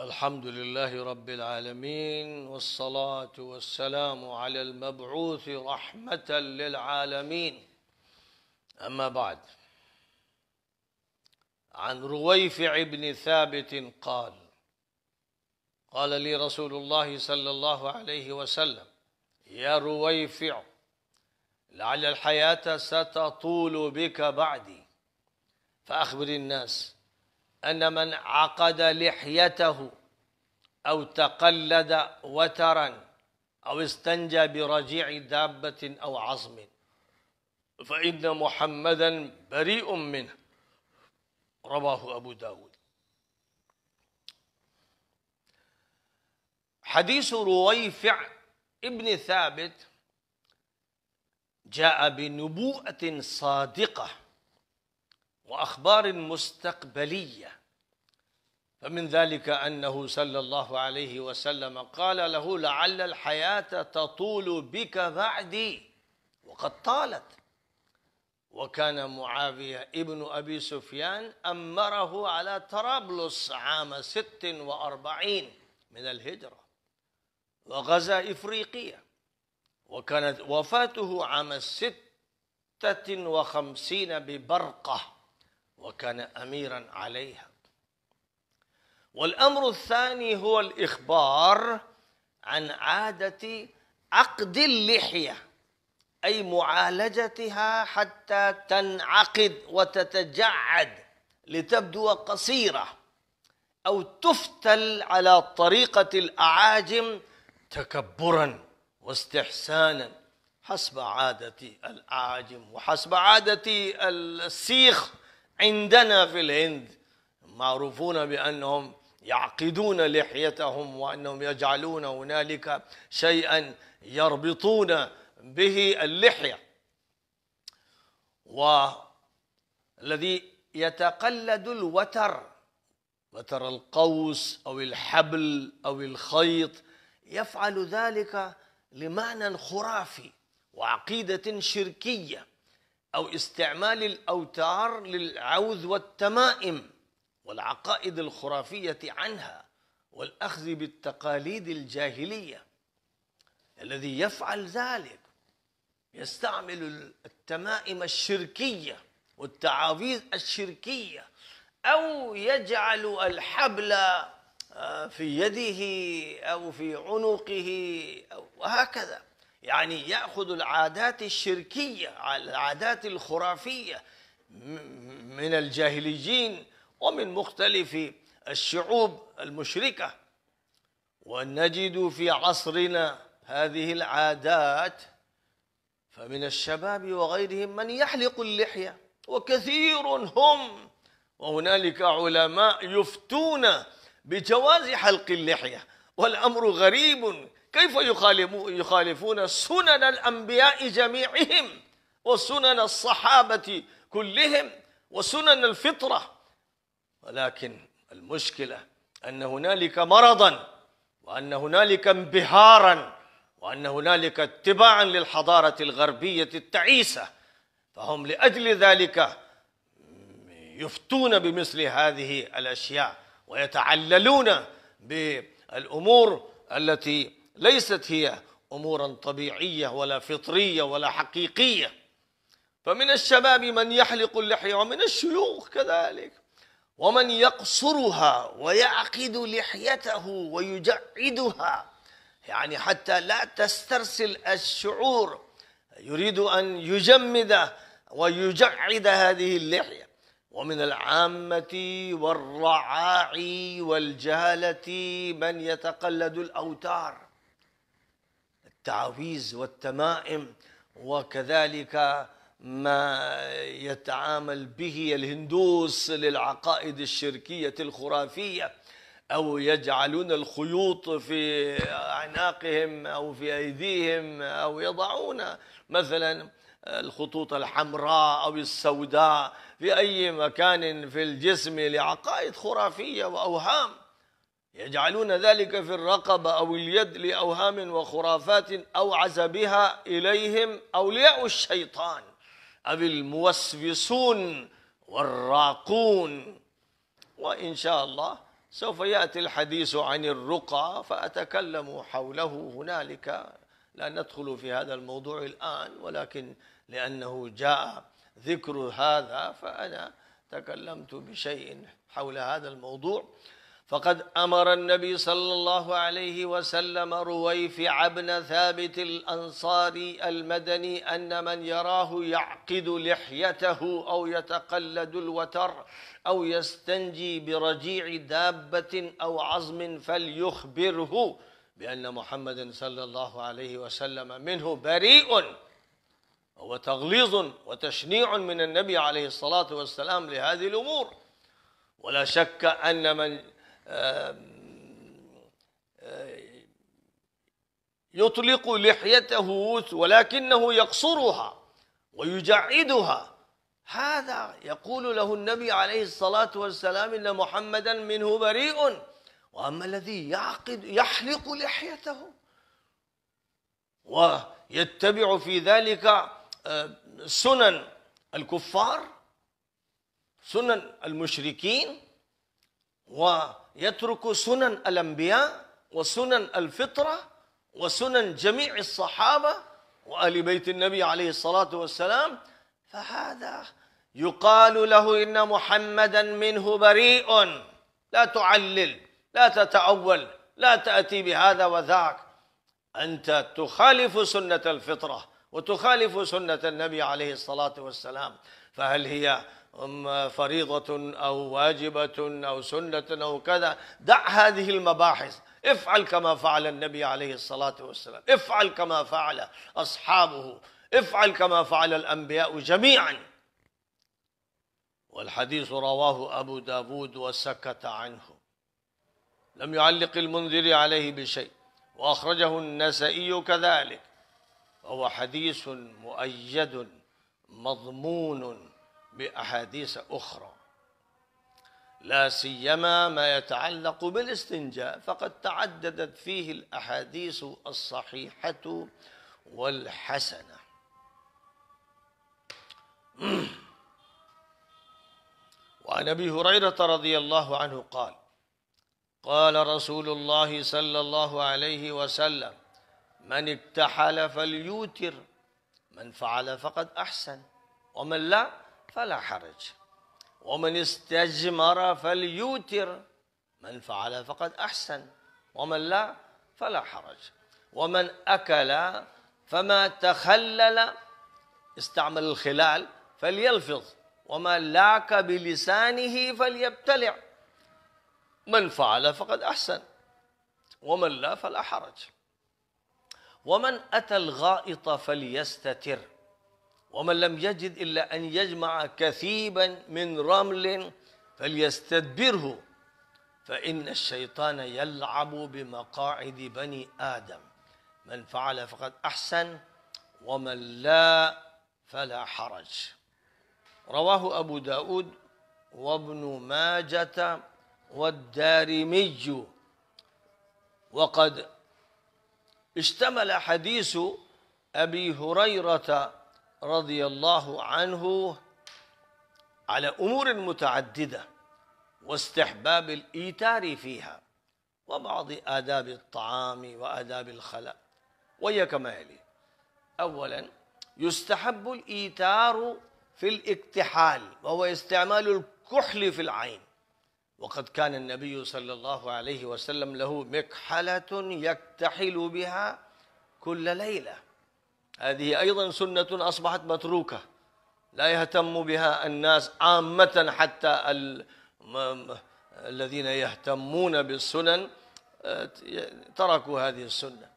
الحمد لله رب العالمين والصلاة والسلام على المبعوث رحمة للعالمين أما بعد عن رويفع بن ثابت قال قال لي رسول الله صلى الله عليه وسلم يا رويفع لعل الحياة ستطول بك بعدي فأخبر الناس أن من عقد لحيته أو تقلد وترا أو استنجى برجيع دابة أو عظم فإن محمدا بريء منه رواه أبو داود حديث رويفع ابن ثابت جاء بنبوءة صادقة واخبار مستقبليه فمن ذلك انه صلى الله عليه وسلم قال له لعل الحياه تطول بك بعدي وقد طالت وكان معاويه ابن ابي سفيان امره على طرابلس عام 46 من الهجره وغزا افريقيا وكانت وفاته عام 56 ببرقه وكان اميرا عليها والامر الثاني هو الاخبار عن عاده عقد اللحيه اي معالجتها حتى تنعقد وتتجعد لتبدو قصيره او تفتل على طريقه الاعاجم تكبرا واستحسانا حسب عادة الأعاجم وحسب عادة السيخ عندنا في الهند معروفون بأنهم يعقدون لحيتهم وأنهم يجعلون هنالك شيئا يربطون به اللحية والذي يتقلد الوتر وتر القوس أو الحبل أو الخيط يفعل ذلك لمعنى خرافي وعقيدة شركية أو استعمال الأوتار للعوذ والتمائم والعقائد الخرافية عنها والأخذ بالتقاليد الجاهلية الذي يفعل ذلك يستعمل التمائم الشركية والتعاويذ الشركية أو يجعل الحبل آه، في يده أو في عنقه وهكذا يعني ياخذ العادات الشركيه العادات الخرافيه من الجاهليين ومن مختلف الشعوب المشركه ونجد في عصرنا هذه العادات فمن الشباب وغيرهم من يحلق اللحيه وكثير هم وهنالك علماء يفتون بجواز حلق اللحيه والامر غريب كيف يخالفون سنن الأنبياء جميعهم وسنن الصحابة كلهم وسنن الفطرة ولكن المشكلة أن هنالك مرضا وأن هنالك انبهارا وأن هنالك اتباعا للحضارة الغربية التعيسة فهم لأجل ذلك يفتون بمثل هذه الأشياء ويتعللون بالأمور التي ليست هي امورا طبيعيه ولا فطريه ولا حقيقيه فمن الشباب من يحلق اللحيه ومن الشيوخ كذلك ومن يقصرها ويعقد لحيته ويجعدها يعني حتى لا تسترسل الشعور يريد ان يجمد ويجعد هذه اللحيه ومن العامة والرعاع والجهلة من يتقلد الأوتار التعاويذ والتمائم وكذلك ما يتعامل به الهندوس للعقائد الشركية الخرافية أو يجعلون الخيوط في أعناقهم أو في أيديهم أو يضعون مثلا الخطوط الحمراء أو السوداء في أي مكان في الجسم لعقائد خرافية وأوهام يجعلون ذلك في الرقبة أو اليد لأوهام وخرافات أوعز بها إليهم أولياء الشيطان أو الموسوسون والراقون وإن شاء الله سوف يأتي الحديث عن الرقى فأتكلم حوله هنالك لا ندخل في هذا الموضوع الآن ولكن لأنه جاء ذكر هذا فأنا تكلمت بشيء حول هذا الموضوع فقد أمر النبي صلى الله عليه وسلم رويفع بن ثابت الأنصاري المدني أن من يراه يعقد لحيته أو يتقلد الوتر أو يستنجي برجيع دابة أو عظم فليخبره بأن محمد صلى الله عليه وسلم منه بريء هو تغليظ وتشنيع من النبي عليه الصلاة والسلام لهذه الأمور ولا شك أن من أه، أه، يطلق لحيته ولكنه يقصرها ويجعدها هذا يقول له النبي عليه الصلاة والسلام إن محمدا منه بريء وأما الذي يعقد يحلق لحيته ويتبع في ذلك أه، سنن الكفار سنن المشركين ويترك سنن الأنبياء وسنن الفطرة وسنن جميع الصحابة وآل بيت النبي عليه الصلاة والسلام فهذا يقال له إن محمدا منه بريء لا تعلل لا تتأول لا تأتي بهذا وذاك أنت تخالف سنة الفطرة وتخالف سنة النبي عليه الصلاة والسلام فهل هي فريضة أو واجبة أو سنة أو كذا دع هذه المباحث افعل كما فعل النبي عليه الصلاة والسلام افعل كما فعل أصحابه افعل كما فعل الأنبياء جميعا والحديث رواه أبو داود وسكت عنه لم يعلق المنذر عليه بشيء وأخرجه النسائي كذلك وهو حديث مؤيد مضمون باحاديث اخرى لا سيما ما يتعلق بالاستنجاء فقد تعددت فيه الاحاديث الصحيحه والحسنه وعن ابي هريره رضي الله عنه قال قال رسول الله صلى الله عليه وسلم من اتحل فليوتر من فعل فقد أحسن ومن لا فلا حرج ومن استجمر فليوتر من فعل فقد أحسن ومن لا فلا حرج ومن أكل فما تخلل استعمل الخلال فليلفظ وما لاك بلسانه فليبتلع من فعل فقد أحسن ومن لا فلا حرج ومن أتى الغائط فليستتر ومن لم يجد إلا أن يجمع كثيبا من رمل فليستدبره فإن الشيطان يلعب بمقاعد بني آدم من فعل فقد أحسن ومن لا فلا حرج رواه أبو داود وابن ماجة والدارمي وقد اشتمل حديث أبي هريرة رضي الله عنه على أمور متعددة واستحباب الإيتار فيها وبعض آداب الطعام وآداب الخلاء وهي كما يلي أولا يستحب الإيتار في الاكتحال وهو استعمال الكحل في العين وقد كان النبي صلى الله عليه وسلم له مكحلة يكتحل بها كل ليلة هذه أيضا سنة أصبحت متروكة لا يهتم بها الناس عامة حتى الذين يهتمون بالسنن آه، تركوا هذه السنة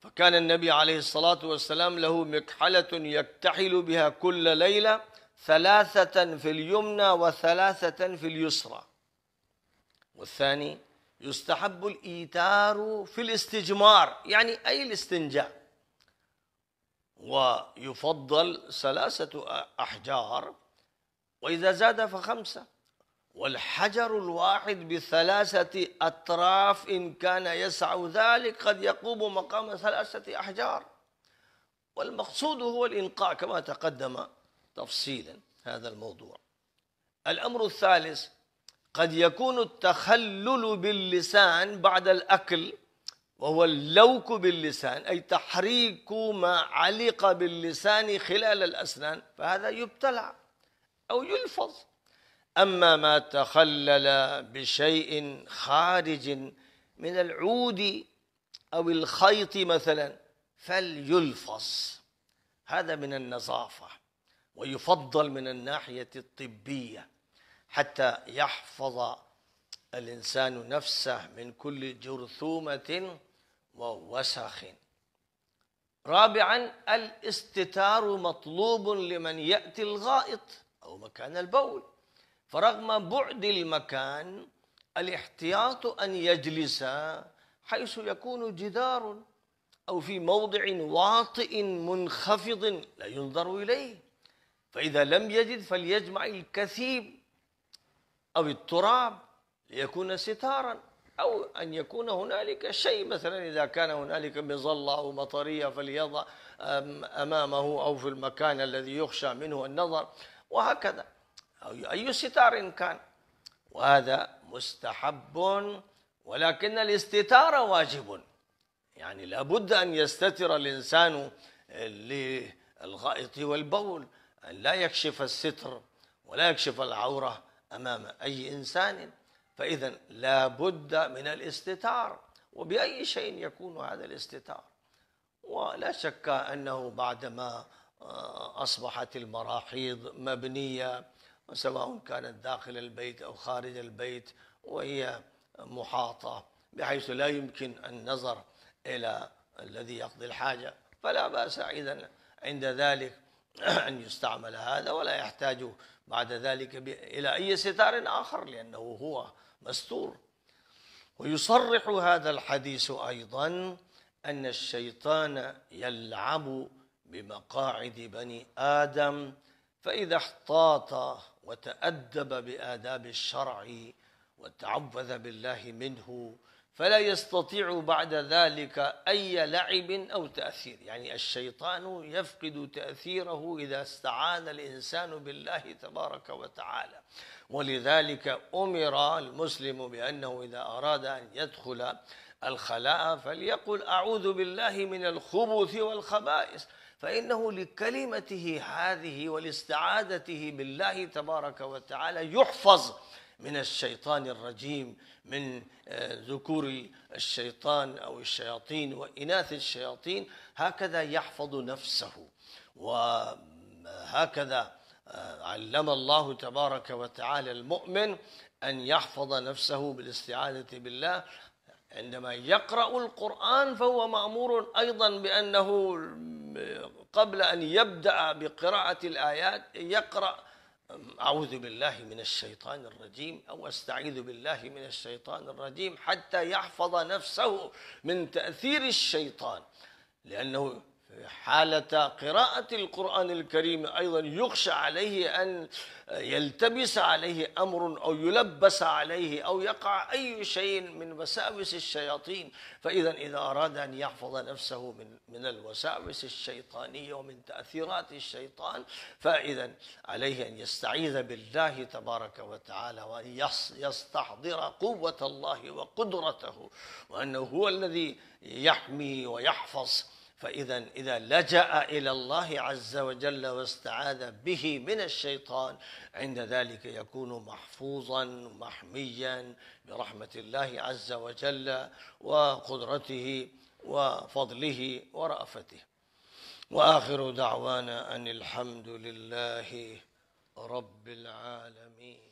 فكان النبي عليه الصلاة والسلام له مكحلة يكتحل بها كل ليلة ثلاثة في اليمنى وثلاثة في اليسرى والثاني يستحب الإيتار في الاستجمار يعني أي الاستنجاء ويفضل ثلاثة أحجار وإذا زاد فخمسة والحجر الواحد بثلاثة أطراف إن كان يسع ذلك قد يقوم مقام ثلاثة أحجار والمقصود هو الإنقاع كما تقدم تفصيلا هذا الموضوع الأمر الثالث قد يكون التخلل باللسان بعد الأكل وهو اللوك باللسان أي تحريك ما علق باللسان خلال الأسنان فهذا يبتلع أو يلفظ أما ما تخلل بشيء خارج من العود أو الخيط مثلا فليلفظ هذا من النظافة ويفضل من الناحية الطبية حتى يحفظ الإنسان نفسه من كل جرثومة ووسخ رابعا الاستتار مطلوب لمن يأتي الغائط أو مكان البول فرغم بعد المكان الاحتياط أن يجلس حيث يكون جدار أو في موضع واطئ منخفض لا ينظر إليه فإذا لم يجد فليجمع الكثيب أو التراب ليكون ستارا أو أن يكون هنالك شيء مثلا إذا كان هنالك مظلة أو مطرية فليضع أمامه أو في المكان الذي يخشى منه النظر وهكذا أو أي ستار كان وهذا مستحب ولكن الاستتار واجب يعني لابد أن يستتر الإنسان للغائط والبول أن لا يكشف الستر ولا يكشف العورة أمام أي إنسان فإذا لا بد من الاستتار وبأي شيء يكون هذا الاستتار ولا شك أنه بعدما آه، أصبحت المراحيض مبنية سواء كانت داخل البيت أو خارج البيت وهي محاطة بحيث لا يمكن النظر إلى الذي يقضي الحاجة فلا بأس إذا عند ذلك أن يستعمل هذا ولا يحتاج بعد ذلك إلى أي ستار آخر لأنه هو مستور ويصرح هذا الحديث أيضا أن الشيطان يلعب بمقاعد بني آدم فإذا احتاط وتأدب بآداب الشرع وتعوذ بالله منه فلا يستطيع بعد ذلك أي لعب أو تأثير يعني الشيطان يفقد تأثيره إذا استعان الإنسان بالله تبارك وتعالى ولذلك أمر المسلم بأنه إذا أراد أن يدخل الخلاء فليقل أعوذ بالله من الخبث والخبائث فإنه لكلمته هذه ولاستعادته بالله تبارك وتعالى يحفظ من الشيطان الرجيم من آه، ذكور الشيطان او الشياطين واناث الشياطين هكذا يحفظ نفسه وهكذا آه، علم الله تبارك وتعالى المؤمن ان يحفظ نفسه بالاستعاذه بالله عندما يقرا القران فهو مامور ايضا بانه آه، قبل ان يبدا بقراءه الايات يقرا أعوذ بالله من الشيطان الرجيم أو أستعيذ بالله من الشيطان الرجيم حتى يحفظ نفسه من تأثير الشيطان لأنه حالة قراءة القرآن الكريم أيضا يخشى عليه أن يلتبس عليه أمر أو يلبس عليه أو يقع أي شيء من وساوس الشياطين فإذا إذا أراد أن يحفظ نفسه من من الوساوس الشيطانية ومن تأثيرات الشيطان فإذا عليه أن يستعيذ بالله تبارك وتعالى وأن يستحضر قوة الله وقدرته وأنه هو الذي يحمي ويحفظ فإذا إذا لجأ إلى الله عز وجل واستعاذ به من الشيطان عند ذلك يكون محفوظا محميا برحمة الله عز وجل وقدرته وفضله ورأفته وآخر دعوانا أن الحمد لله رب العالمين